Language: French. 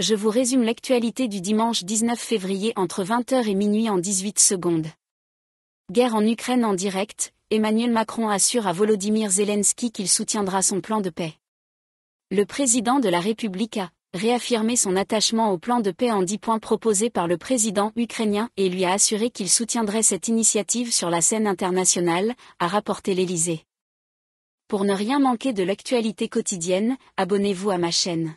je vous résume l'actualité du dimanche 19 février entre 20h et minuit en 18 secondes. Guerre en Ukraine en direct, Emmanuel Macron assure à Volodymyr Zelensky qu'il soutiendra son plan de paix. Le président de la République a réaffirmé son attachement au plan de paix en 10 points proposé par le président ukrainien et lui a assuré qu'il soutiendrait cette initiative sur la scène internationale, a rapporté l'Élysée. Pour ne rien manquer de l'actualité quotidienne, abonnez-vous à ma chaîne.